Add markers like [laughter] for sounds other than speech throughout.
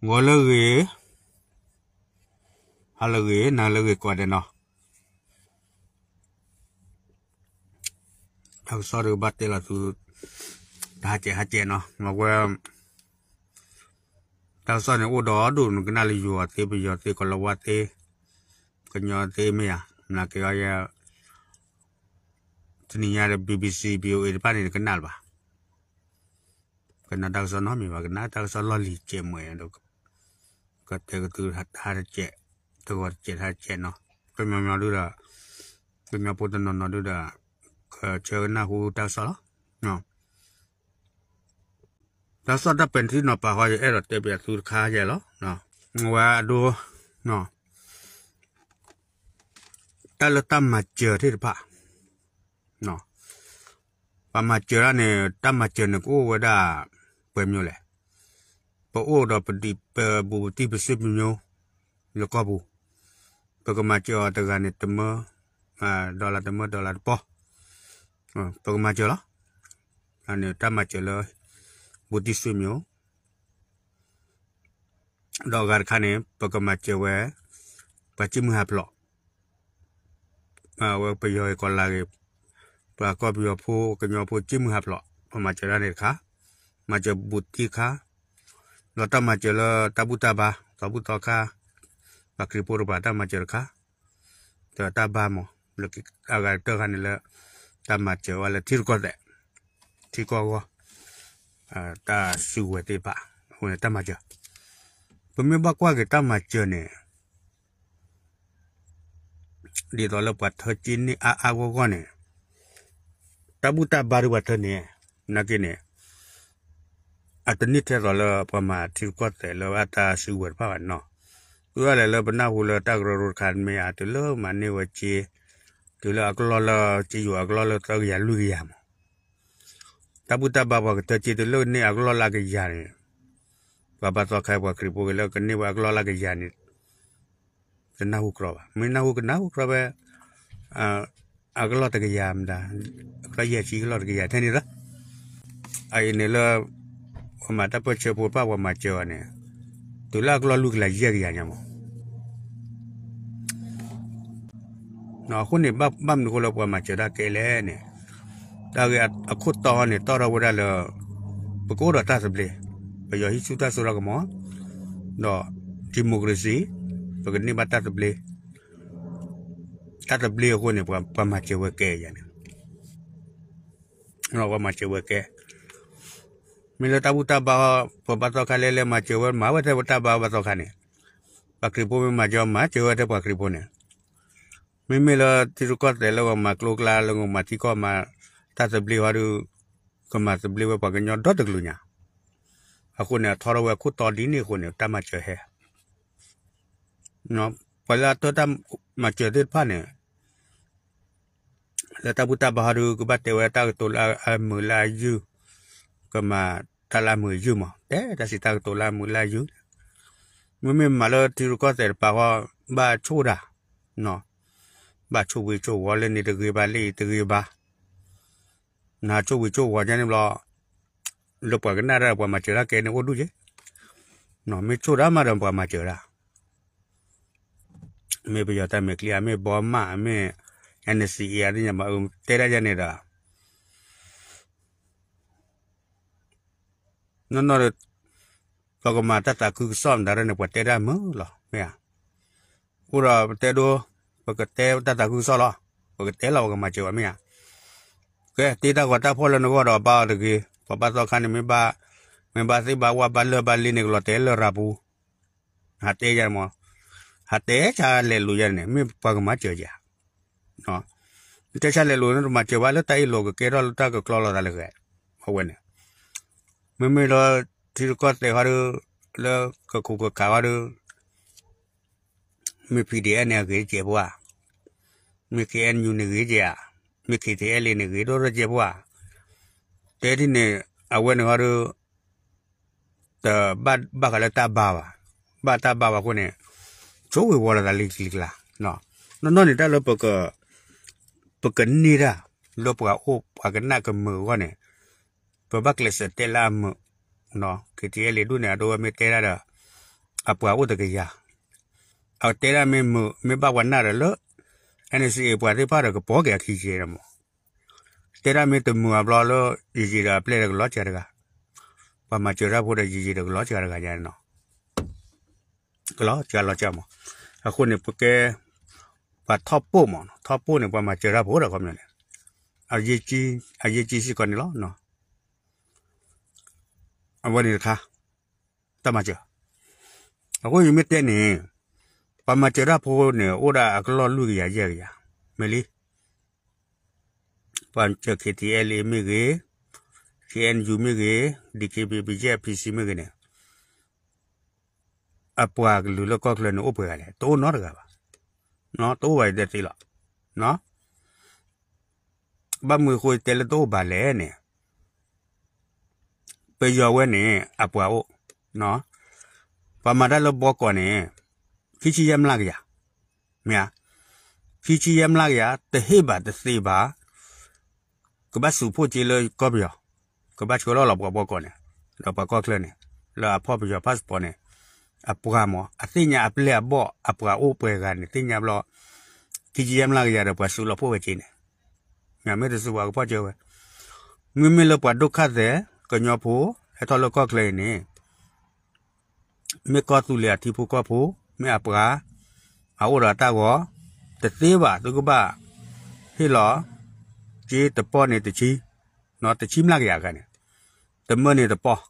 ngồi là ghế hà là ghế nào là ghế quả đây nó thằng sau được bắt đây là tụ đã chạy hạt chạy nó mà qua thằng sau này ô đó đủ cái nào là vừa thì bây giờ thì còn là qua thì còn nhỏ thì à? là cái là, thì nhà là BBC BOA thì bạn này cái nào bà cái nào thằng sau nó mình và cái nào thằng sau lo lì chém mày đâu ก็เจอก็ตือห้าเจ็ดตัวเจ็ดห้าเจ็ดเนาะก็มีมีดูดะก็มีปุ่นนนดูดะก็เจอหน้าหูตาสอเนาะตาสอถ้าเป็นที่นอปะคอยเอรเตเบียตูค้าใหญ่เหรอเนาะว่าดูเนาะตาเราตั้มมาเจอที่ปะเนาะปะมาเจอแล้วเนี่ยตั้มมาเจอเนี่ยกูว่าได้เปิดอยู่แหละပအိုတော့ပတိပဘူတိပစိမယောလကဘူပကမချောတကနေတမအာဒေါ်လာတမဒေါ်လာပေါ်ပကမချောလားအနေတမချေလားဘူတိစိမယောဒေါ်ဂါခနဲ့ပကမချေဝဲပချိမဟာပလောအာဝပယောကောလာကေပကောပယောဖိုကညောဖိုချိမဟာပလောပမချေရနေခါမချေဘူတိခါลอตมาเจอลตาบุตาบาตาบุตอคาบักริปูรบาตามาเจอคาเจอตาบามอลกิอากาเตอคันเลตามาเจอวะละทิรกอดทิกอวะอ่าตาสุเวติปะหวยตามาเจอปะเมบักว่าเกตามาเจอเนี่ยดีตอลปัดเธอจินนี่อาอาวะกอเนี่ยตาบุตาบารุบัดเธอเนี่ยนักเนี่ยอัตนิเทรลประมาทิลกอดแต่ลอัตาสิวดพาวันเนาะกูอะไรลบนาหูลตักรรุคันไม่อาจเลมันเนวจีกูลอกลอลจีอยู่อกลอลตักยาลุยามตาบุตาบาบกตจีตเลนี่อกลอลากยานี่บาบาตัวใครว่าคริปุกลกันนี่ว่าอกลอลากยานี่จะน่าหุกรอบไม่น่าหุกน่าหุกรอบอ่าอกลอตกยามดาก็เยชีกลอตกยาแค่นี้ละไอ้เนี่ยละဝမတပချေပပဝမချေဝနေတူလာကလလူကလာရရရညမနော်ခုနေဘဘမ်နုခလပဝမချေဒါကဲလဲနေတာကအခုတော်နေတော်ရဝရလပကိုရတာစပလေပယဟိစုတာဆိုရကမောနော်ဒီမိုကရေစီပကနေမတာစပလေတာစပလေခုနေပမချေဝကဲရနေနော်ပမချေဝကဲ milota buta ba pato kale le ma chewa ma wata buta ba pato kane pakripo me ma jaw ma chewa te pakripo ne me me la tirukot le lo ma klok la lo ma ti ko ma ta se bli haru ko ma se bli wa pa ganyo do de glu nya aku ne thoro wa ku to di ne ko ne ta ma che he no pala to ta ma che de pa ne la ta buta ba haru ku ba te wa ta to la mu la ju cơ mà ta làm mười dư mà thế ta chỉ ta tổ làm mười la dư mới mình mà lơ thì có thể bà họ bà chú đã nó bà chú bị chú hoa lên thì được gửi bà lì từ gửi bà nà chú bị chú hoa cho nên lo lúc bà cái nà ra bà mà chở ra cái nó có đủ chứ nó mới chú đã mà đồng bà mà chở ra mẹ bây giờ ta mới kia mẹ bỏ mà mẹ anh ấy xì ý anh mà ôm tê ra cho nên đó နော်နော်တော့ကမတတကူစောမ်ဒါရနေပတေရမလားမေ။ဦးရတေတော့ပကတေတတကူစောလားပကတေလောကမချေဝမေ။ကဲတေတာကတာဖောလနကောတော့ပါတကေပပသောခန်မေပါမေပါစိပါဝပါလပါလင်းကလတေလရဘူး။ဟာတေရမော။ဟာတေချာလေလူရနေမေပကမချေကြ။နော်။တေချာလေလူနေတော့မချေပါလတိုင်လောကကေရလတာကကလောလာတယ်ခဲ။ဟုတ်ဝင်။메밀라딜것대가르라그거가와르미 PDN 그제보아미 KN 유니그제야미 KTL 니그도로제보아대리네아 wen 하루다바가라타바와바타바와코네조위워라다리클라노노노니달로버거버거니라로버가오바가나그뭐가네ပဘကလစတဲလာမနော်ကတိလေဒုနေတော့မေတဲရတာအပွားဝတကရအော်တဲရမေမမေဘဝနာရလအန်စီပွားရပါရကပေါ်ကခီချေရမတဲရမေတမူအဘလလို့ဒီစီရပလေရကလောချရကပမချရဖို့ရကြီးကြီးရကလောချရကညာနော်ကလောချရလောချမအခုနေပကဲပါထော့ပို့မနော်ထော့ပို့နေပမချရဖို့ရကောမြန်လေအရေးကြီးအရေးကြီးစီကောနေလောနော်အဝနေခါတမကြအခုယူမတဲ့နေပမချရာဖိုးနေဩရာအကလောလူရရရမလီပန်ချက်ခတီအလီမီကေကန်ယူမီကေဒီကေဘီဘီဂျပီစီမီကေနေအပွားလူလကောက်လနဥပရလေတိုးနော်တကပါနော်တိုးဝိုင်တဲ့သိလားနော်ဘာမွေခွေတယ်တိုးပါလေနဲ့ပယ်ယောဝဲနေအပွားဟုတ်နော်ပမာဒလဘောကောနေခီချီယမ်လာကရမြာခီချီယမ်လာကရတဟေဘာတစေဘာကဘဆူဖို့ကြလေကောပြောကဘချောလောဘောဘောကောနေလောဘကောကလနေလောဖောပြောပတ်ပေါ်နေအပွားမောအသိညာအပလက်ဘောအပွားအိုပွဲကနေသိညာဘလောခီချီယမ်လာကရတော့ပွားဆူလောဖို့ပဲချင်းနေညာမဲတဆူဘာကပွားကြောပဲငွေမဲလောပွားဒုက္ခတဲ့ကညောဖိုဟထလကကလေနေမေကတူလေတီဖိုကဖိုမေအပရာအော်ရတာကောတသေးပါသူကပါဟေလောကြီးတပေါ်နေတချီနော်တချီမလာကြရကနေတမနေတပေါ်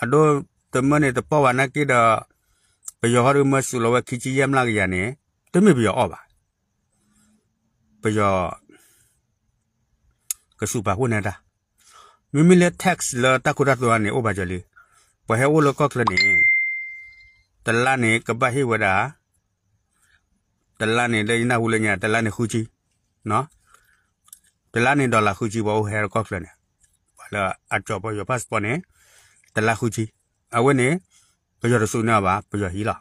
အတော့တမနေတပေါ်ဝနာကိဒါပယောဟရမဆုလဝခိချီယမလာကြရနေတမေပယောအောပါပယောကစုပါခုနေတာยูมิเลทักซ์เลตะกุรัตัวนี่โอบาจลีปะเฮวโลก็คลนี่ตะลานี่กะบะเฮวดาตะลานี่เลยนาฮูเลญาตะลานี่ฮูจีเนาะตะลานี่ดอลลาร์ฮูจีบ่เฮรก็คลนี่บะละอัจจอบยอพาสปอร์ตนี่ตะลาฮูจีအဝဲနေပြောရစုနာပါပြောဟီလာ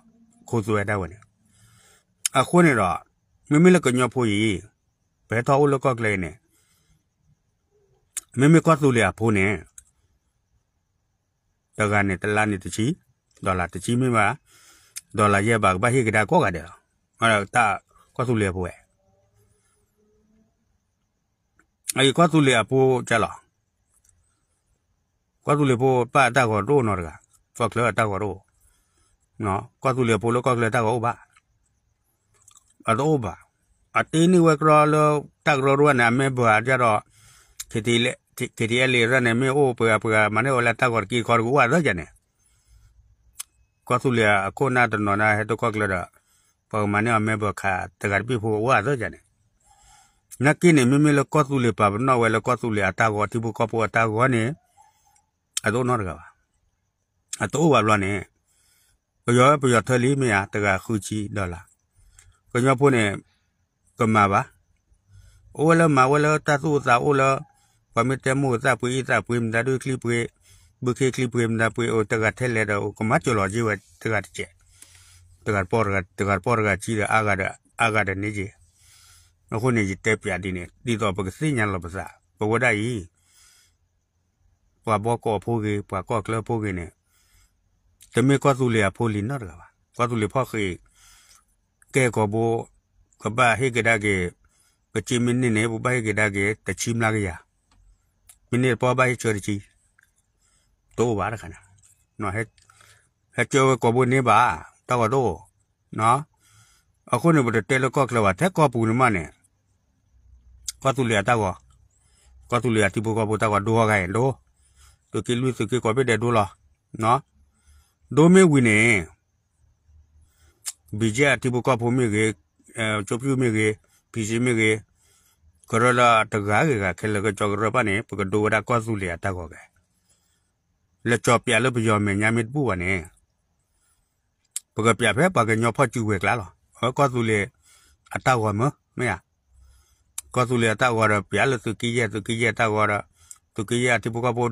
ခိုးစွဲတဲ့ဝင်အခုနေတော့မိမိလကညော့ဖို့ကြီးဘဲတော်လကောက်ကလေးနဲ့မေမေကွတ်လို့လေအဖိုးနဲ့တကနဲ့တလားနဲ့တချီဒေါ်လာတချီမေပါဒေါ်လာရဲ့ဘာဘာဟိကဒါကောကတယ်အဲ့တော့တာကွတ်လို့လေအဖိုးရဲ့အဲ့ကွတ်လို့လေအဖိုးကြလားကွတ်လို့လေဖိုးပါတာကောတော့နော်ကဖောက်လောတာကောတော့နော်ကွတ်လို့လေဖိုးလောကွတ်လေတာကောဘာအတော့ဘာအတင်းဝဲကရောလောတက်ရောရဝနာမေဘာကြတော့ ke ti le ke ti le ra ne me o pa pa ma ne o la ta kor ki kor gu wa da ja ne ko su le ko na to no na he to ko le da pa ma ne me ba kha ta gar bi phu wa da ja ne na ki ne me me le ko su le pa no we le ko su le ta go ti bu ko pu ta go ne a do no ga ba a to wa lo ne ကရောပရထလီမရတကခုချီဒေါ်လာကညောဖို့နေကမပါအိုလမဝလတသုသာအိုလပမတမှုစပွေးစပွေးမဒါတို့ခလီပွေးဘခေခလီပွေးမဒါပွေးအိုတကထဲလဲတော့ကမချော်လော်ကြီးဝတကကျက်တကပေါ်ကတကပေါ်ကကြီးရအာကရအာကရနေကြီးအခုနေကြီးတက်ပြဒီနေတီတော့ပကစိညာလောပစာဘဝဒိုင်ပွာဘောကောဖိုးကေပွာကောကလဖိုးကေနေတမေကောသူလျာဖိုးလီနော်ကပါကောသူလီဖောက်ခေကဲကောဘောကဘာဟေကဒါကေပချိမင်းနေနေဘဘဟေကဒါကေတချိမလာကရ mine po bai chori chi to ba ra kana no he he cho ko bu ne ba ta ko do no aku ne bu te lo ko kla ba te ko pu ne ma ne ko tu le ta ko ko tu le ti bu ko bu ta ko do ga en do to ke lu to ke ko be de do lo no do me wi ne bi je ti bu ko pu mi ge cho pu mi ge pi ji mi ge ကရလာတကားကခဲလကကြောကရပနဲ့ပကဒိုရာကောစုလျာတကောကလက်ချောပြလပယောမညာမစ်ပူဝနဲ့ပကပြဖဲပကညောဖတ်ကျူဝဲကလာလောဟောကောစုလေအတကောမမရကောစုလေအတကောရပြလစုကိရစုကိရတကောရသူကိရတိပကပို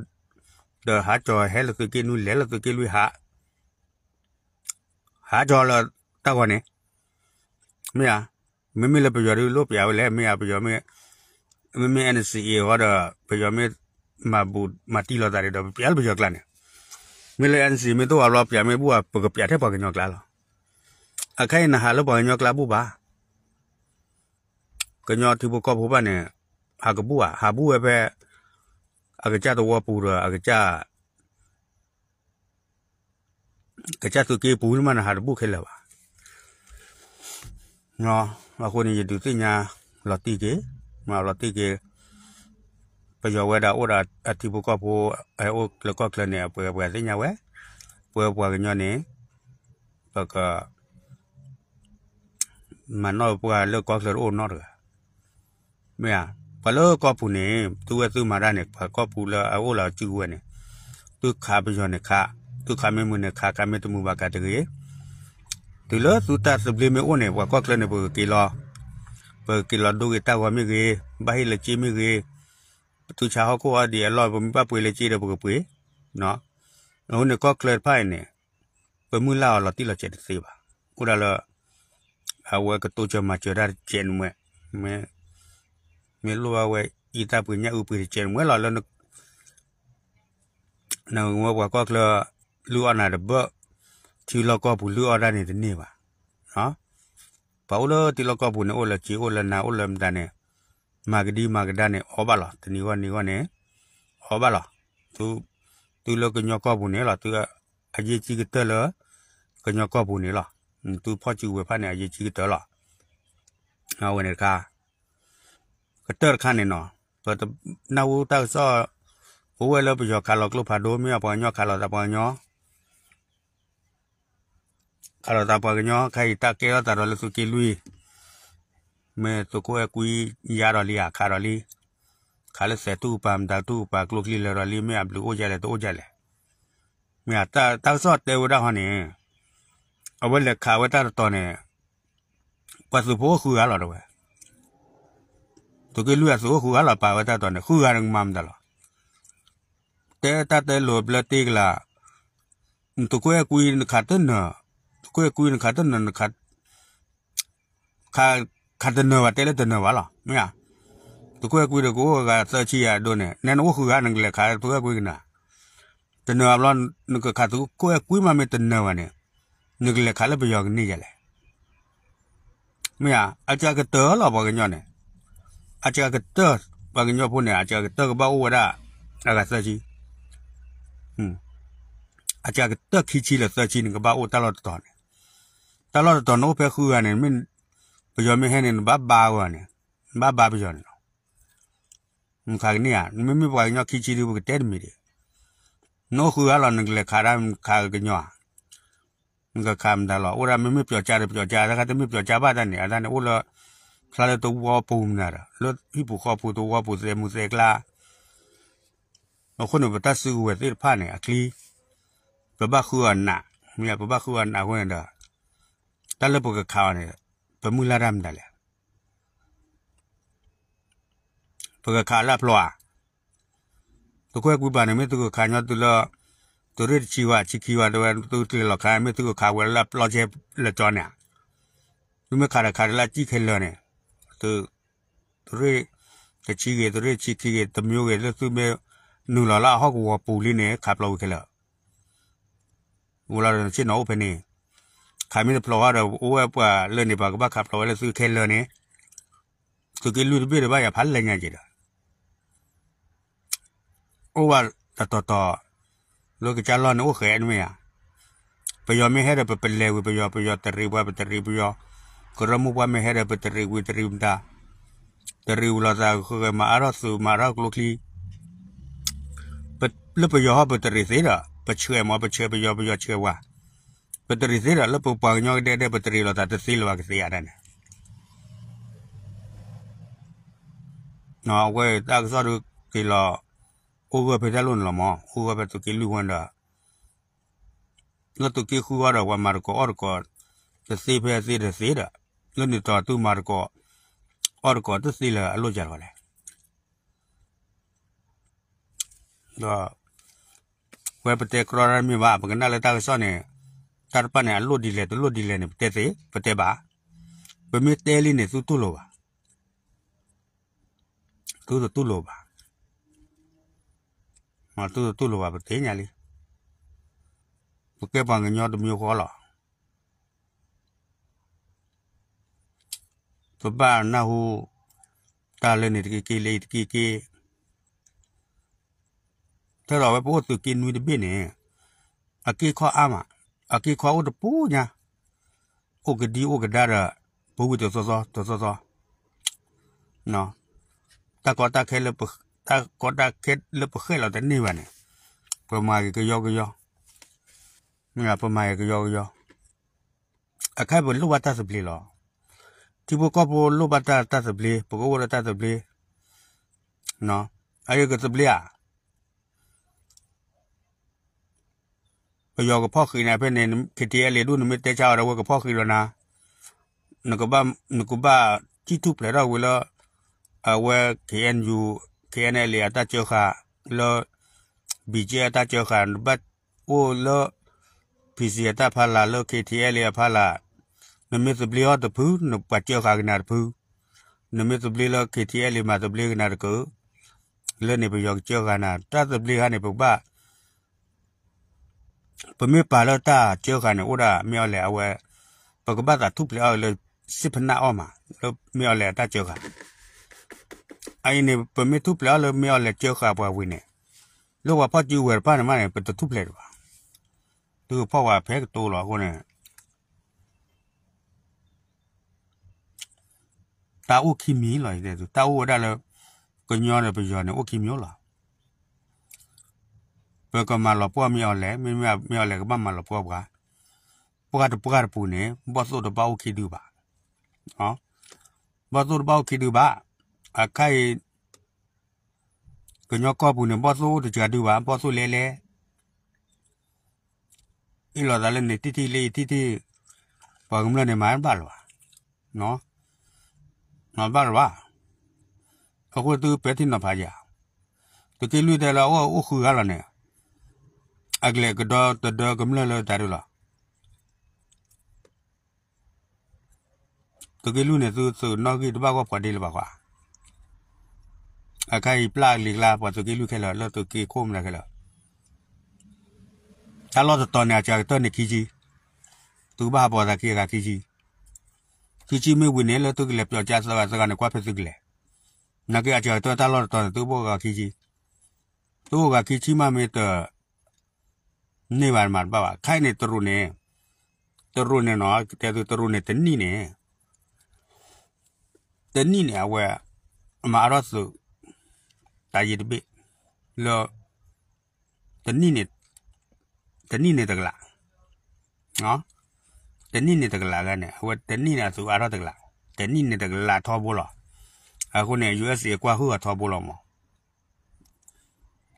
ဒဟာချောဟဲလစုကိနူလဲလစုကိလူဟာဟာကြောလတကောနဲ့မရမမေလပယောရလို့ပြဝဲလဲမရပယောမင်းမမေအန်စီအေဝါဒပယောမေမာဘူမတီလောတာရတော့ပြဲပယောကလနဲ့မီလန်စီမီတော့အလောပြမေဘူးပကပြတဲ့ပကညောကလာလောအခိုင်နဟာလောပညောကလာဘူးပါကညောသူဘကဘူပါနဲ့ဟာကဘူးဟာဘူးပဲအကကြတော့ဝပူရအကကြကကြသူကေပူမနဟာဘူးခဲလာပါနော်အခုနေရတူသိညာလော်တီကေมาลอติเกปยอเวดาโอดาอธิบุกอโพไอโอแล้วก็เคลเนียเปื่อเปื่อสิญาเวเปื่อเปื่อกันยอนี่ปะก็มันนอเปื่อเลิกก็เคลโอนอดกะเมียปะเลิกก็ปูนี่ตัวซื้อมาได้เนี่ยปะก็ปูละไอโอละจื้อเวเนี่ยตุขาปยอเนี่ยขาตุขาเมมุเนี่ยขากาเมตมุบากาตะเกตุละตุตัสบลิเมโอเนี่ยปะก็เคลเนี่ยปะกีลอပကီလဒိုကတဝမီကေဘဟိလချီမီကေသူချာဟကိုအဒီအလော်ပမပပွေလေချီရပကပွေနော်ဟိုနကောကလဖိုင်နေပမူလာလော်တိလချက်စေပါဥရလောအဝဲကတူချမချရာကျန်မဲမဲမဲလောဝဲဤတပွေညဥပွေကျန်မဲလော်လောနော်ငောဘကောကလလူအနာတဘချီလောကဘူးလူအနာနေတဲ့နေပါနော်ဘောလတိလကပုန်အိုလချီအိုလနာအိုလမ်ဒနဲမာဂဒီမာဂဒနဲအောဘလာတနီဝနီဝနဲအောဘလာသူသူလကညကပုန်နဲလာသူအကြီးကြီးကတလကညကပုန်နဲလာသူဖော့ချူဝဖနဲ့အကြီးကြီးကတလာငါဝင်ရခါကတရခါနဲနော်ပတ်နာဝတောက်စောဝဲလပယောခါလကလဖာဒိုမီအပညောခါလတပညောအရတာပကညောခိုင်တကေရတာရလစုကီလူမဲတကိုအကွီရရလီအခါရလီခါလစတူပမ်ဒတူပါကလုကလီလရလီမဲအဘလူအိုကြလေတိုးကြလေမြတ်တာတောက်စော့တေဝရဟနေအဝလက်ခါဝတတော်နေပတ်စုဖို့ခူရလာတော့တကယ်လူရဆိုခူရလာပါဝတတော်နေခူရငမမ်တယ်လားတဲတတဲလိုဘလတိကလာတကွဲကွီခတ်တဲ့နော်ကိုယ်ကူနခတ်တနနခတ်ခါခတ်တနဝတဲလတနဝလာမရတကွယ်ကွေတကိုကသချီရဒုန်နဲနဝခုကနငလခါတကွယ်ကွေကနာတနဝဘလနကခါတူကွယ်ကွေမမေတနဝနဲငလခါလပယောကနေရလေမရအကြကတော်လဘကညောနဲအကြကတော်ဘကညောဖုန်နဲအကြကတော်ကဘဝဒအကသချီဟွန်းအကြကတော်ခီချီလသချီငကဘဝတလတော်နဲตลอดตอนโนเปคืออันนี้มันประโยชน์ไม่ให้เนี่ยบ้าบ้าวันเนี่ยบ้าบ้าประโยชน์เนาะมันขายเนี่ยไม่มีปล่อยเนาะคิดชีดูก็เต็มมีเลยโนคืออะไรนึกเลยขาดมันขาดกันเนาะมันก็คำตลอดโอ้เราไม่มีปล่อยใจเลยปล่อยใจแล้วก็จะไม่ปล่อยใจบ้านนั่นเนี่ยนั่นโอ้เราคลาตัววัวปูมน่ะแล้วที่ผูกคอปูตัววัวปูเสมุเสกลาบางคนอุปตัสซื้อเวทีผ้าเนี่ยคลีปะบ้าคืออันหนักเนี่ยปะบ้าคืออันหนักเว้ยเด้อတလပုကခါနေပမူလာရမ်တလေပကခါလာဖလောတကွဲကူပါနေမေတကခါညတ်တလတရစ်ချီဝချီကီဝတော့တူတလခါမေတကခါဝလာပလောချေလတော်နေသူမခါရခါလာကြည့်ခဲလောနေသူသူရတချီကေသူရချီကီကေတမျိုးကေလသူမေနူလာလာဟောက်ဝပူလေးနေခါပလောခဲလောဝလာရချေနောဖနေขามีพลอเราโอ้ยปาเล่อนในปากบ้าขับเราเลยซื้อเคลเลยเนี่คือกินลูดบีหรือว่าอย่าพันเลยไงจีดโอ้ว่าต่อต่อตลูกจะร้อนโอ้เขยนไม่อะไปยอมไม่ให้เราไปเป็นเลวไปยอมไปยอมตรีว่าไปตรีไปยอมกระมุกว่าไม่ให้เราไปตรีวิตรีมตาตรีวลาตาคือมาอาราสูมาอรากลูกลีไปแล้วไปยอมไปตรีสิละไปเชื่อมาไปเชื่อไปยอมไปยอมเชื่อว่าပတရီစေရလပပညောတဲ့တဲ့ပတရီလောတာတစီလောကစီရတဲ့နော်ဝဲတက်စားရကီလောအိုဝဲပက်တလွန်လမအိုဝဲပက်တကီလူဝန်ဒါလတ်တကီခူဝါရဝမာကောအော်ကောတစီဖဲစီတစီတာလွန်နေတော်သူမာကောအော်ကောတစီလာအလို့ကြတော့လေတော့ဝဲပက်တကရရမီဝါပကနာလက်တက်စားနေတာပနဲ့လွတ်ဒီလေတလွတ်ဒီလေနဲ့တဲသေးပတဲပါပမေတဲလေးနဲ့သူ့သူ့လိုပါသူ့သူ့လိုပါမသူ့သူ့လိုပါပတဲညာလေးဘကဲပန်ကညောတမျိုးခေါ်လာပပနာဟုတာလည်းနေတကီကီလေးတကီကီတော်တော်ပဲပို့သူกินနွေးတပြည့်နဲ့အကေခေါ်အားမှာအကေခွာဝတ်ပူညာဩကဒီဩကဒါရဘုဂုတဆောဆောတဆောဆောနော်တကောတခဲလပတကောတခဲလပခဲလာတဲ့နေဝနေပမာကရောကရောငါပမာကရောကရောအခိုက်ဘလောဘတသပလီလောဒီဘကဘလောဘတတသပလီဘကဝရတသပလီနော်အဲ့ကသပလီอ่ะก็ยอกพ่อคือนะเพื่อนเนี่ยคดีอะไรดูนมิตรเจ้าเราก็พ่อคือแล้วนะนกบ้านกบ้าที่ทุบเลยเราเวลาเอาเวเคียนอยู่เคียนอะไรตาเจ้าค่ะแล้วบีเจตาเจ้าค่ะบัดโอ้แล้วพีเสียตาพาลาแล้วเคทีเอเลียพาลานมิตรเปลี่ยนตะพูนปัจเจ้าค่ะกันนะพูนมิตรเปลี่ยนแล้วเคทีเอเลียมาตะเปลี่ยนกันนะก็เรื่องนี้ไปยอกเจ้าค่ะนะตาตะเปลี่ยนให้ปกบ้าပမေပါလတာကျောကန်ဥဒမြော်လေအဝဲပကပတာထုပလေအော်လေစစ်ဖနာအော်မှာလောမြော်လေတာကျောကန်အိုင်းနေပမေထုပလေအော်လေမြော်လေကျောကပွားဝင်းနေလောကပတ်ကျူဝဲပါနမနေပတထုပလေပါသူဖောက်ဝါဖဲတိုးလောခုနဲ့တာဥခိမီလော်တဲ့သူတာဥဝဒလောကညောလေပြောနေဥခိမျိုးလားပွဲကမလောပွားမြော်လဲမိမမြော်လဲကမမလောပွားပွားပွားတပွားပူနေဘောစုတပောက်ခိဒူပါဟောဘောစုတပောက်ခိဒူပါအခိုင်ကညောကပူနေဘောစုတကြဒူပါဘောစုလဲလဲဤလောဒါလဲနေတီတီလေးတီတီဘာကမလနေမန်ပါလောနော်နော်ပါလောအခုသူပဲတင်တော့ပါကြတကယ်လို့တယ်လားဟောအခုကလာနေ अगले गडो तडो गमला लो दारुला तो के लुने सु सु नगी दबा को पडे ल बावा अकाई प्ला लिगला प तो के लु खेला ल तो के खोम ना खेला चलो तो तो ने जा तो ने कीजी तू बा बोदा के का कीजी कीजी में विने ल तो के ले प्यो जा सवा सगा ने क्वा फेसु के ले ना के आ जा तो ता ल तो तू बो का कीजी तू का कीजी मा में तो နေပါမှာပါပါခိုင်နေတရုနေတရုနေနော်တဲသူတရုနေတနိနေတနိနေအဝဲအမအရတ်စုတာရစ်ဘိလောတနိနေတနိနေတကလာနော်တနိနေတကလာကနေဟိုတနိနေဆိုအရတ်တကလာတနိနေတကလာထောဘောလောအခုနေ USA ကွာဟိုကထောဘောလောမ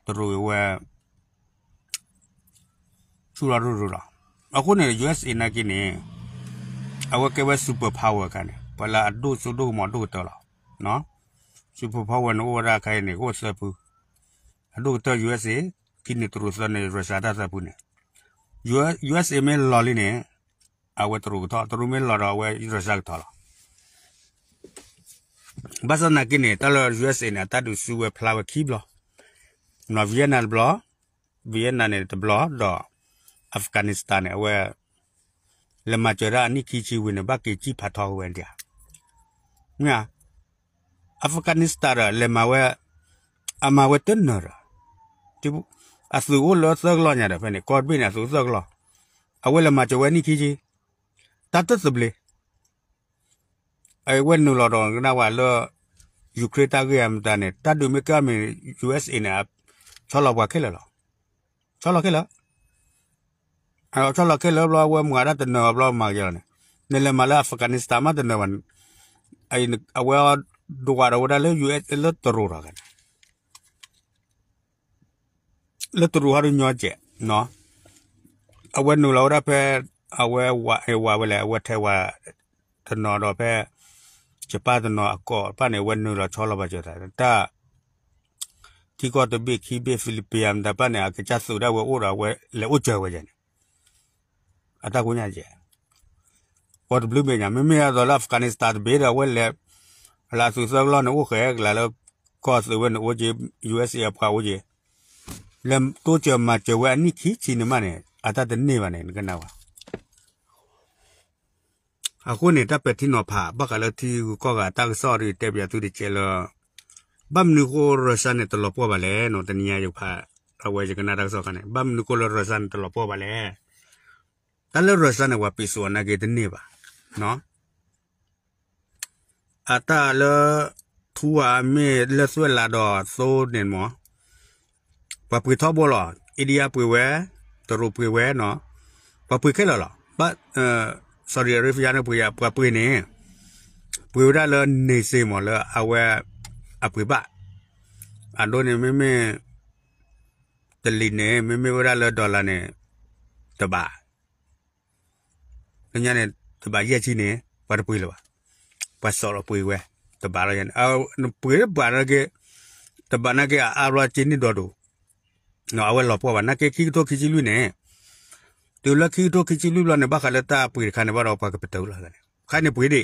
တရူဝဲဆိုတာတို့တို့လားအခုနေ USA နာကိနေအဝကဲဝဆူပါပါဝါကနေပလာဒုစုဒုမဒုတော်လားနော်ဆူပါပါဝါနောရာခိုင်နေကိုဆပ်ဘူးအဒုတော် USA ကိနေတရုစနေရရှာတာဆပ်ဘူးနေ USA မဲလော်လီနေအဝတရုတော်တရုမဲလော်တော်ဝဲရရှာတော်လားဘာသာနာကိနေတလော် USA နာတဒုစုဝဲဖလာဝခီဘလောနော်ဗီယက်နမ်ဘလောဗီယက်နမ်နေတဘလောတော့อัฟกานิสถานเอาไว้ละมาจรานี่คีชีวินบักเกจีพัทอเวนเดียเนี่ยอัฟกานิสถานละมาเวอามาเวตันนอร์จิบุอาสูลอสักลอเนี่ยเดฟเนี่ยกอดบินอาสูสักลอเอาไว้ละมาจเวนี่คีจีตัดตัดสุบเลยไอ้เว้นนูรอดองก็น่าว่าเลอยูเครนตากยามตาเนี่ยตัดดูไม่กล้ามี USA เนี่ยชอบเราว่าแค่เหรอชอบเราแค่เหรอเอาชอบเราแค่เลิบล้อว่ามึงอะไรแต่เนอบล้อมาเยอะเนี่ยในเรื่องมาแล้วอัฟกานิสถานมาแต่เนวันไอ้เอาไว้ดูว่าเราได้เรื่องยูเอสเลือดตรูรักันเลือดตรูฮารุญอเจเนาะเอาไว้หนูเราได้เพื่อเอาไว้ว่าไอ้ว่าเวลาว่าเทว่าตนอเราเพื่อจะป้าตนอก็ป้าในวันหนูเราชอบเราไปเจอแต่ถ้าที่ก็ตัวเบคีเบฟิลิปปิอันแต่ป้าเนี่ยอาจจะสุดได้ว่าอุระเวและอุจเจวเจเนี่ย atakunya je wat blue be nya me me ya dola afghanistan be da welle la su sa lo no khe la lo ko su wen o je usa pa o je lem to je ma je wa ni ki chi ne ma ne ata de ne ba ne ga na wa အခုနေတာပက်တီနော်ဖာဘကလတီကောကတက်ဆော်ရီတက်ပြသူဒီချေလဘမ်နူကိုရစန်တလပေါ်ပါလေနော်တနည်းရုပ်ဖာအဝဲကနာတက်ဆော်ကနေဘမ်နူကိုရစန်တလပေါ်ပါလေအဲ့လိုရုရှားနဲ့ဝပီဆိုနာကေတနေပါနော်အတာလသူအမေလက်ဆွဲလာတော့သိုးနေမောပပီထဘောလာအိဒီယာပွေဝဲတရူပွေဝဲနော်ပပီခဲလာလားဘတ်အဲ sorry ရေဖီယာနဲ့ပွေရပပွေနေပွေရလနေစေမော်လအဝဲအပွေပါအဒိုနေမေမေတလီနေမေမေဝရလဒေါ်လာနေတပါညနေတပါရက်ချင်းနေဘာပွေးလပါဘာစော်ရပွေးဝဲတပါရရန်အော်ပွေးပါရကေတပါနာကေအာရချင်းနေတော့တော့နော်အဝဲလောပေါ်ပါနာကေခီတော့ခီချီလူနေတူလခီတော့ခီချီလူလနဲ့ဘာခလက်တာပွေးခါနေဘာတော့ပါကပတူလာကနေခါနေပွေးဒီ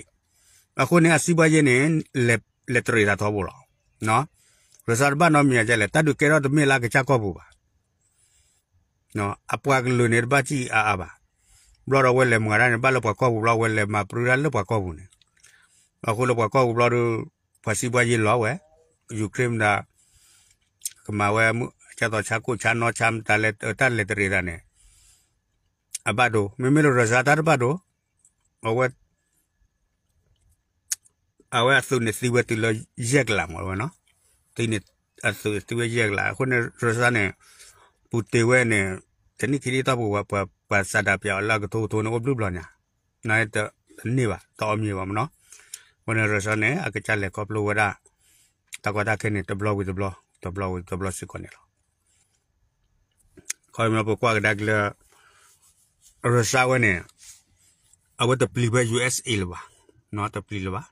အခုနေအစီပါရနေလက်လက်ထရီတာတော့ဘောလားနော်ရဇာဘနော်မြင်ကြလေတတ်တူကေတော့တမင်လာကချကောက်ဘူးပါနော်အပွားကလူနေဘာချီအာအာပါဘလော့ဝဲလေမငါရနေပါလပကောဘလော့ဝဲလေမပရူရလပကောဘူးနေအခုလပကောဘလော့ဖစီဘွားကြီးလောဝဲယူကရိန်းနာကမဝဲမှုချတော့ချကုချနောချမ်တလက်တလက်တရီဒါနေအဘဒိုမမေလိုရဇာတာဘဒိုအဝဲအဝဲသူနေစီဝဲတူလရက်လာမော်ဝဲနော်တိနေအသူသူရက်လာခုနေရဇာနေပူတေဝဲနေတနိခိရီတာဘူဝပကွာစတာပြောလာကထိုးထိုးနော်ဘလူးဘလော်ညာနိုင်တဲ့နေပါတော်မြေပါမနော်ဝနရစနဲ့အကချလက်ကောပလိုဝရတကွာတာခဲနေတဘလော့ဝီတဘလော့တဘလော့ဝီတဘလော့စီကောနေလောခေါ်မပကွာကဒက်လာရစဝနေအဝတ်တပလီဘ USA လပါနော်တပလီလပါ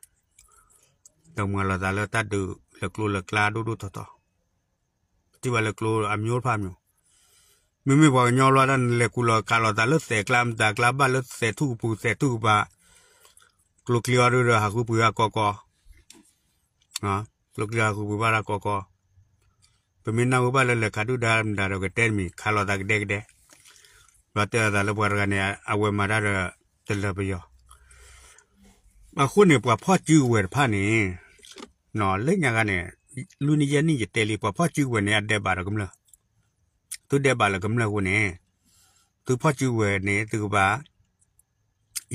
တော့မလာတာလတတ်ဒူလကလိုလကလာဒူဒူတော်တော်ဒီပါလကလိုအမျိုးဖာမျိုးမိမိဘောညောလာတဲ့လေကူလကာလတာလစေကလမ်တာကလဘလစေသူပူစေသူပါကလကလီယာရဟာကူပူရကောကောဟာကလကလီယာကူပူပါရကောကောပမင်းနာဘလလေခါတူဒါမ်ဒါရကတဲမီခါလတာကဒက်ဒဲဘာတဲဒါလဘရကနေအဝဲမာရတလပယောအခုနေပွားဖော့ကျူဝဲဖာနေနော်လက်ညာကနေလူနီယနီတဲလီပွားဖော့ကျူဝဲနေအတက်ပါရကမလားသူတဲ့ပါလကမလဝနေသူဖော့ကျူဝဲနေသူကပါ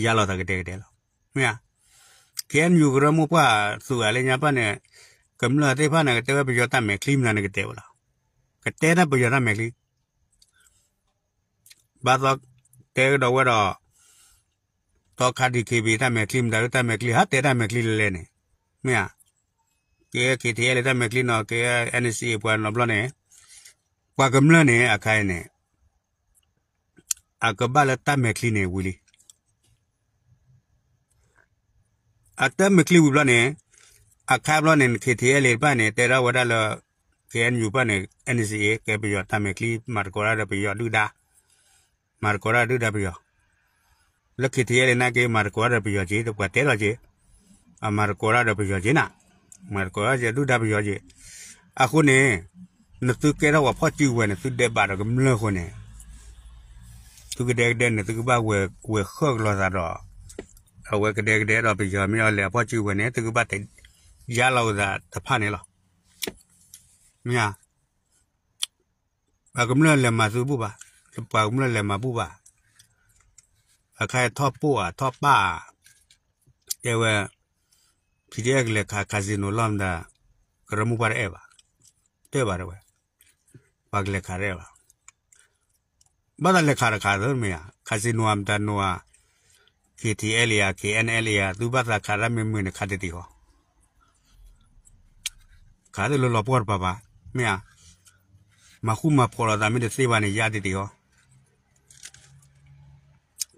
ရလာတာကတဲ့တဲ့လားမြတ်ကဲမြူကရမူပါသူအလည်းညာပါနဲ့ကမလာတဲ့ဖာနဲ့တဲ့ပျော်တတ်မယ်ခလိမနာနဲ့ကတဲ့ပါလားကတဲ့နဲ့ပျော်ရမယ်ခလိဘာသာတဲ့တော့ဝဲတော့တော့ခါဒီကေဘီတတ်မယ်ခလိမဒါတတ်မယ်ခလိဟာတဲ့တတ်မယ်ခလိလဲနေမြတ်ကဲကေတဲ့လဲတတ်မယ်ခလိနော်ကဲ NCA ပွားနော်ဘလောနဲ့ကွာကမလနဲ့အခိုင်နဲ့အကဘလတမက်ကလီနေဝီလီအတမက်ကလီဝီဘလနဲ့အခါဘလနဲ့ KTL ပါနဲ့တရဝဒလ KNU ပါနဲ့ NCA ကပြရတမက်ကလီမာကိုရာပြရဒူဒါမာကိုရာဒူဒါပြရလက်ကတီရနာကေမာကိုရာပြရကြီးတော့တဲရကြီးအမာကိုရာပြရကြီးနာမာကိုရာဒူဒါပြရကြီးအခုနဲ့นตุเกเราว่าพ่อจิวเวนะตุเดบาดก็มเลคนเนี่ยตุกเดกเดนตุกบ้าเวเวเคอกรอซาดอเอาเวกเดกเดเราไปยอมไม่เอาเลยพ่อจิวเวเนี่ยตุกบ้าแต่ยาเราจะทะพานี่หรอเนี่ยปากมเลเลยมาซื้อบุบะปากมเลเลยมาบุบะใครทอปัวทอป้าเอวพี่เรียกเลยคาคาสิโนลอมดากระมูปาเอวา对吧？这位。bagle kareva badale khara khara meya kasino amta noa KTL ya KNL ya tu basa khara me me ne khade ti ho khade lo lo por baba meya ma khu ma por da me de seba ne ya ti ti ho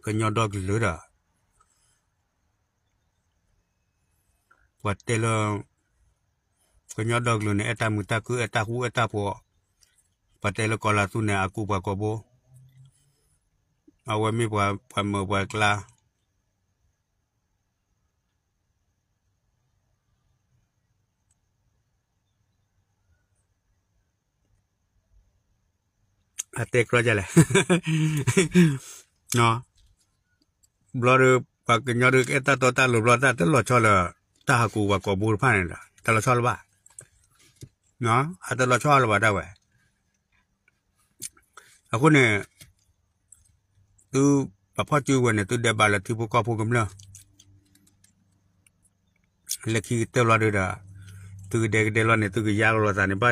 kanyo dog lo da wat te lo kanyo dog lo ne eta muta ku eta hu eta po patelo kola nè, aku pa kobo awe mi pa pa mo pa kla ate kroja le [laughs] no bloru pa nyoru eta tota lu blota te lo chola ta haku wa ko bur pa ne ta lo chol ba no ata lo chol ba da wa အခုနဲ့သူပဖတ်ကျွေးဝင်နေသူတက်ပါလက်သူဘကဖို့ကမလားလက်ခီတက်လာတော့တာသူကတက်တက်လာနေသူကရလာတာနေပါ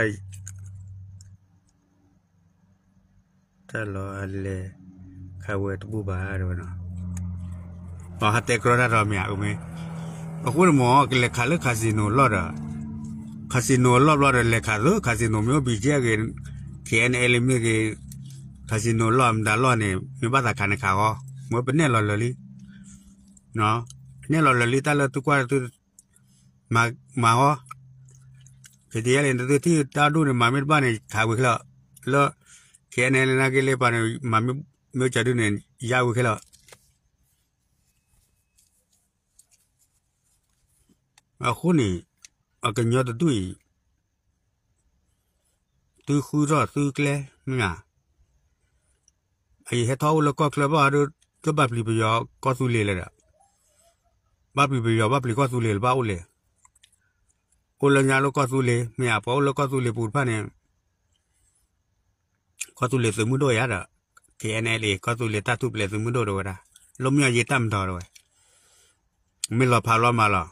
တက်လာလေခဝဲတပူပါတော့နော်ဘာဟတဲ့ကရတာမြအုံးမေအခုမောကလက်ခါလက်ခါစီနိုလော်တာခါစီနိုလော်လော်တဲ့လက်ခါလို့ခါစီနိုမျိုးဘီဂျေက KNL မြေကคาสิโนล้อมดาล้อเนี่ยมีบ้านตาคานขาก็เมื่อเป็นเนี่ยหล่อเลยเนาะเนี่ยหล่อเลยแต่ละตุกว่าตุมามาก็คือที่อะไรตัวที่ตาดูเนี่ยมาไม่บ้านเนี่ยขาวขึ้นแล้วแล้วแค่เนี่ยนะก็เลยไปเนี่ยมาไม่ไม่จะดูเนี่ยยาวขึ้นแล้วအခုနေအကညတ်တူတူခူရသူကလေငါไอ้เฮทาวลก็คลับว่าดูก็บับลีไปยอก็สู้เลยแหละบับลีไปยอบับลีก็สู้เลยบ้าอุเลยอุลญาลก็สู้เลยเมียป้าลก็สู้เลยปูดผ้าเนี่ยก็สู้เลยสมุดด้วยอ่ะเคเนเอก็สู้เลยตาทุบเลยสมุดด้วยนะลมยาเยตั้มต่อเลยไม่รอพาล้อมาหรอ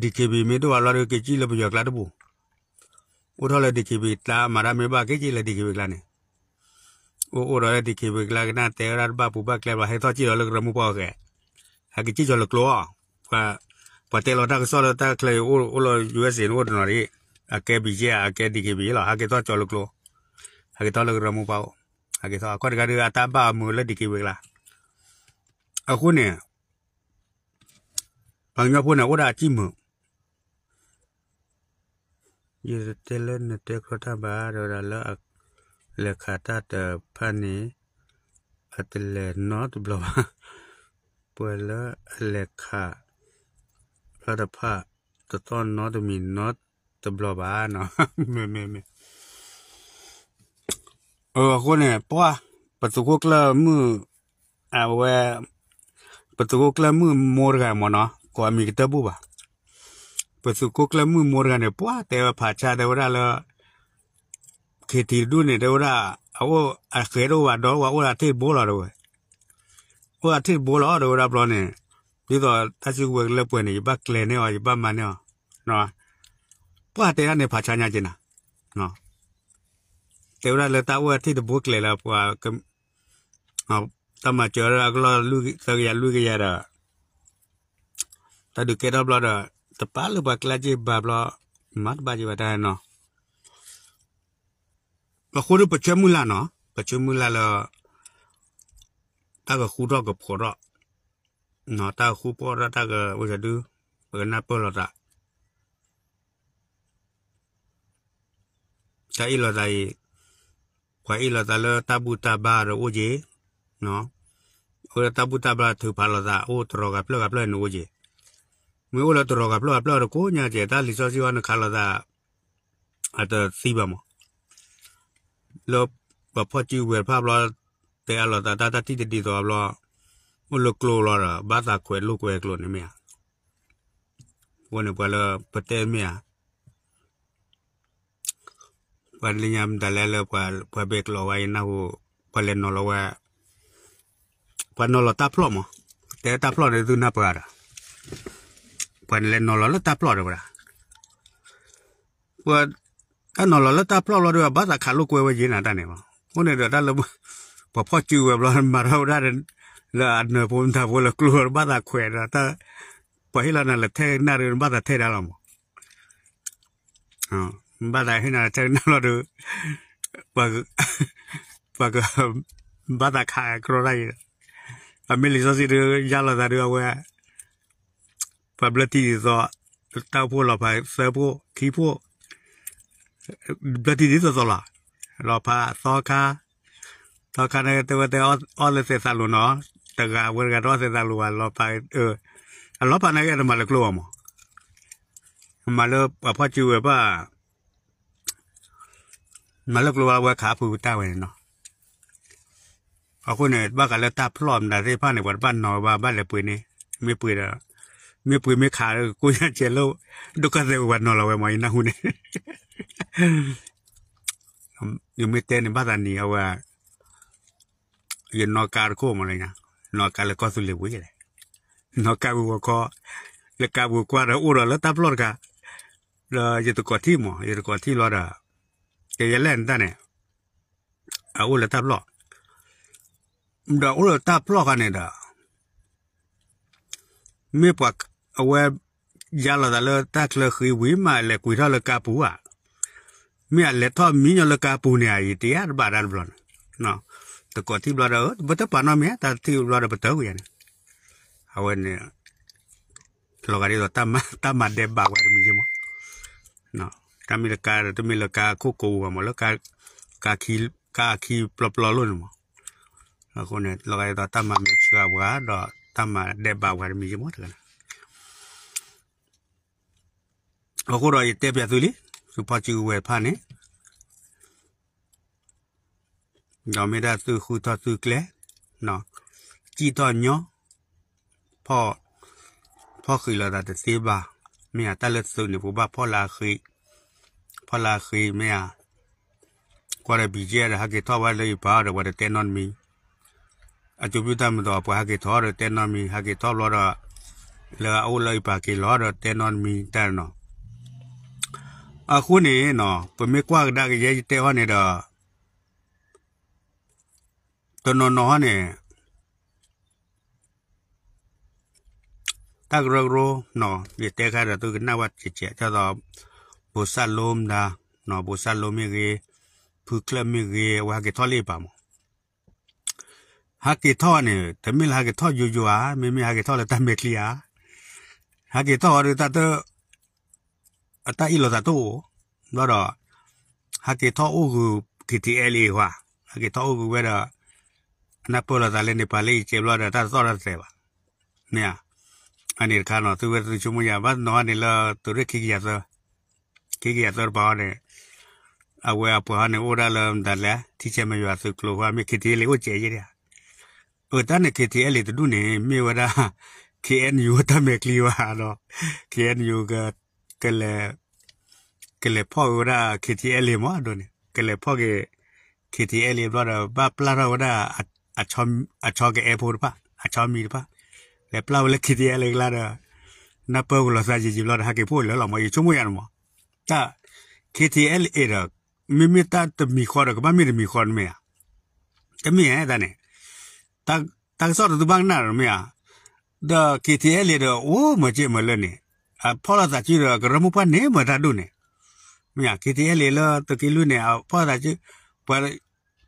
ဒီကေဘီမေတော့လာရကေကြီးလပရကလာတဘူဦးထော်လေဒီကေဘီတာမာရမေဘာကေကြီးလေဒီကေဘီကလာနေအိုရဒီကေဘကလာကနာတေရာဘပူဘကလာဘဟေသောချီရလကရမူပေါကေဟာကချီချလကလောဖာပတေလောတာကဆောလတာကလေအိုအိုလယူအက်စ်နိုဒနာရီအကေဘီဂျာအကေဒီကေဘီလာဟာကေသောချလကလောဟာကေသောလကရမူပေါဟာကေသောအခွက်ကရအတဘမူလဒီကေဘကလာအခုနေဘာညဖို့နေအိုဒါချီမူရတလနဲ့တက်ခတာဘာရလာအลขาตาเตอ e pani a t l อต o t b อ o w ล่าป l a le ล h a k ระด a p h ้ to t o ต n นนอตต o น to ต l o w a no me me me เออคนเนี่ยป้าประตูกุกละมือเอาไว้ประตูกุกละมือมอร์กันมั้งเนาะก็มีกิตบุบะประตูกุกละมือมอร์กันเนี่ยป้าแต่ว่าผาชาแต่ว่ารา keti dune de ora awo akero wa do wa ora te bola do ora te bola do ora bro ne bi do ta chi we le pwe ni ba kle ne wa ba ma ne no pa te ne pha cha nya jin na no te ora le ta wa te de bo kle la pa ka no ta ma che ra glo lu ta ya lu ya da ta du ke da bla da ta pa lu ba kla ji ba bla mat ba ji ba da no ပခိုးတို့ပချွမူလာနော်ပချွမူလာလာတာကခူတော့ကဖော်တော့နော်တာခူပေါ်တာကဝေကဒူဘယ်နာပေါ်လာတာဤလာတိုင်းခွာဤလာတာလတာဘူးတာဘာရိုဂျေနော်ဟိုတာဘူးတာဘာသူပါလာတာအိုတရောကပလကပလနိုဂျေမွေးလာတရောကပလကပလကိုညာကျဲတာလီစောစီဝါနခါလာတာအတစီပါမော lo ba pho chi wer pha lo te a lo ta ta ta ti ti to lo mo lo klo lo ra ba ta kwe lo kwe klo ne me ya wo ne ba lo pa te me ya ba li nyam da le lo pa pa be klo wa na wo pa le no lo wa pa no lo ta plo mo te ta plo ne du na pa ra pa le no lo lo ta plo ra wa အဲ့နော်လတာပလောလောဘာသာခါလို့ကွယ်ဝဲရင်းနာတတ်နေမှာဟိုနေတော့တလဘဖော့ကျူဝဲဘလောမာရောရတဲ့လာနပုံသာဘလကလူဘာသာခွဲရတာပဟိလာနာလက်ထဲနာရဘာသာထဲရလာမောဟာဘာသာဟိနာထဲနာလို့ဘာဘာဘာသာခါကရလိုက်အမေလီစစီရလာတာရွယ်ပဘလတီဇောတောက်ဖို့လောက်ပါဆပ်ဖို့ခီဖို့ platidito sola lo pa soka soka ne te te ole se salu no te ga werga ro se salu lo pa e lo pa ne ga ma le klo mo ma le pa pa chu ba ma le klo wa kha pu ta we no အခုเนี่ยบ้านกันแล้วตาพร้อมนะที่พ่อในวัดบ้านนอว่าบ้านเลยปืนนี่ไม่ปืนแล้วม่ปืยไม่ขากูยังเจียร์แล้ดูกัะเร็ววันนอเราไว้ไหมน่ะฮเนี่ยยังไม่เต้นในบ้านนี้เอาว่ายังนอการโค้มอะไรนะนอการแล้วก็สุดเลยวุ้ยเลยนอการบุกก็เล้วการบุกกว่าเราอุระเราตับรดกันเราจะตุกอดที่มหมอจะตุกที่รถอะแกังเล่นได้เนี่ยเอาอูเราตับรถเราอู้เราตับรดกันเนี่ยเดาไม่ปักเว้ยาเราลตเลตักเาคือวิมาเลกุยทอลกาปูอะเม่ยเลทอมีเนยลกาปูเนี่ยอีเดียร์บารันบลอนเนาะตะกอที่บลอนเออบัตรปานอเมียตัดที่บลอนเบัตรเอ่ยันเอาไว้เนี่ยเรากาดีตั้มมาตั้มมาเดบากวันมีจมเนาะตามีลกาตมีลกาคุกคูอะมลกากาคีกาคีปลอปลอลุ่นมั้งแล้วคนเนี่ยเรากาดีตั้มมาเมื่อเช้าวบัวดอตั้มมาเดบากวันมีมั้งเถอะအခုတော့တဲ့ပြသူလေစူပါချူဝဲဖာနေတော့မေဒါသူခုသသူကလေနော်ကြည်တော့ညောဖော့ဖော့ခီလာတဲ့စေပါမေယတလက်စုံနေဘူဘာဖော့လာခီဖော့လာခီမေယကွာရဘီဂျီရဟာကေတော့ဝါလေးပါတော့ဝါတဲ့နွန်မီအတူပြတ်မတော့ပွားကေတော့တဲ့နွန်မီဟာကေတော့လောတော့လာအိုလိုက်ပါကေလောတော့တဲ့နွန်မီတဲ့နော်အခုနေနော်ပမေကွာဒါကရဲ့တဲဟောနေတော့တနနော်ဟောနေတကရရနော်ဒီတဲခါတော့သူကနဝတ်ချစ်ချကျတော့ဘူဆာလုံးဒါနော်ဘူဆာလုံးမြေကြီးဖုကလမြေကြီးဝါကေထော်လေးပါမဟာကေထော်နေတမင်ဟာကေထော်ယူယူအားမေမေဟာကေထော်လက်တမေကလီယာဟာကေထော်ရတတ်တော့အတအီလိုသာတော့တော့တော့ဟာကေသောအိုကူတီတီအလီဟွာဟာကေသောအိုကူဝဲတော့နာပိုလာသာလည်းနေပါလေကျေဘလာတာသောရတဲ့ပါနဲအနေခါနော်သူဝဲသူချုံမရဘာနော်နေလာသူရခိကရသခိကရသဘာနဲ့အဝဲအပေါ်နဲ့ဩရလမ်တလဲတိချမရသကလိုဟာမြခိတီလေးကိုကျေရရအတနဲ့ခိတီလေးတူနေမြေဝရာ KNU တမဲကလီဝါနော် KNU ကကလေကလေဖောဝရာခတီအလီမောဒိုနေကလေဖောကေခတီအလီဘလာဘာပလာရဝရာအချောအချောကေအဖို့ပါအချောမီပါလေပလာဝလခတီအလီကလာနပောကလစာကြီးကြီးလာဟာကေဖို့လောလာမယချုံမရမတာ KTL အရမိမိတာတမီခေါ်ရကမမီမီခေါ်မေကမီဟဲ့ဒါနဲ့တက်တက်စော့တူဘန်းနာမေဒါ KTL ရအိုးမကြည့်မလနဲ့အဖောလာသာကြည့်ရကရမပနေမတာဒုနေမြာ KTL လေတကီလူနေအဖောလာကြည့်ပါ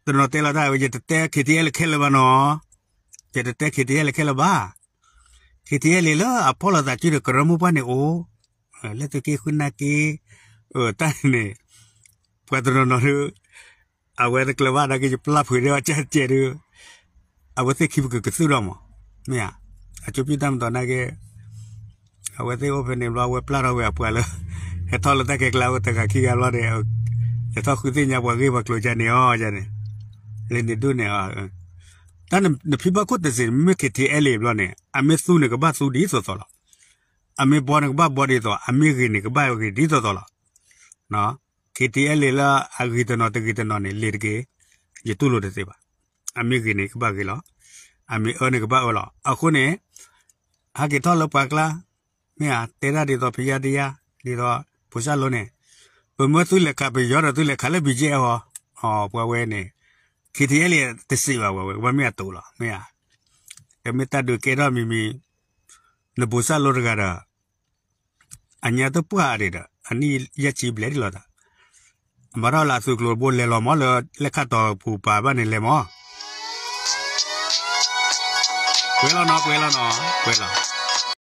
တနတဲလာတာဝေတတဲ KTL ခဲလဘနောကြတတဲ KTL ခဲလဘာ KTL လေအဖောလာသာကြည့်ရကရမပနေအိုလက်တကီခုနာကီအတန်နေပတ်တနရအဝဲကလဘာနာကြီးပလပ်ဖွေရချာချေရအဝသိခိဘကကသုရမမြာအချိုပြတမ်တော့နာကေဝသေးဝဖနေဘလာဝပလာရဝပွာလဟဲ့တော်လတဲ့ကလာဝတကခီကလာတဲ့ဟဲ့တော်ခုသိညာပွာကေဘကလိုချနေရောကြနေလင်းနေဒုနေဟာတန်နဖိဘကုတ်တဲ့စင်မကတီအလေးဘလာနေအမေစုနေကဘစုဒီဆိုဆိုလားအမေဘောနေကဘဘောဒီဆိုအမေကြီးနေကဘယောကြီးဒီဆိုဆိုလားနော် KTL လာအဂိတနောတဂိတနောနေလေကေယတုလို့တဲ့ပါအမေကြီးနေကဘကြီးလားအမေအနေကဘအောလားအခုနေဟာကေတော်လပကလားမြာတေရဒီတော့ဖီယာဒီယာဒီတော့ပူဇာလုံးနေဘမသူလက်ကပဲရောတော့သူလက်ခလည်းပြီးကြဟောဟောပွဲဝဲနေ KTL ရတစီပါဝဲဝဲမြတ်တူလားမြာကမေတ္တာတို့ကေရမီမီနပူဇာလုံးကရာအညာတော့ပွားရတဲ့အနီရချီဘလက်လောတာမရလာစုကလိုဘိုလေလောမလလက်ခတ်တော့ပူပါပါနေလေမောကွဲလောနော်ကွဲလောနော်ကွဲလော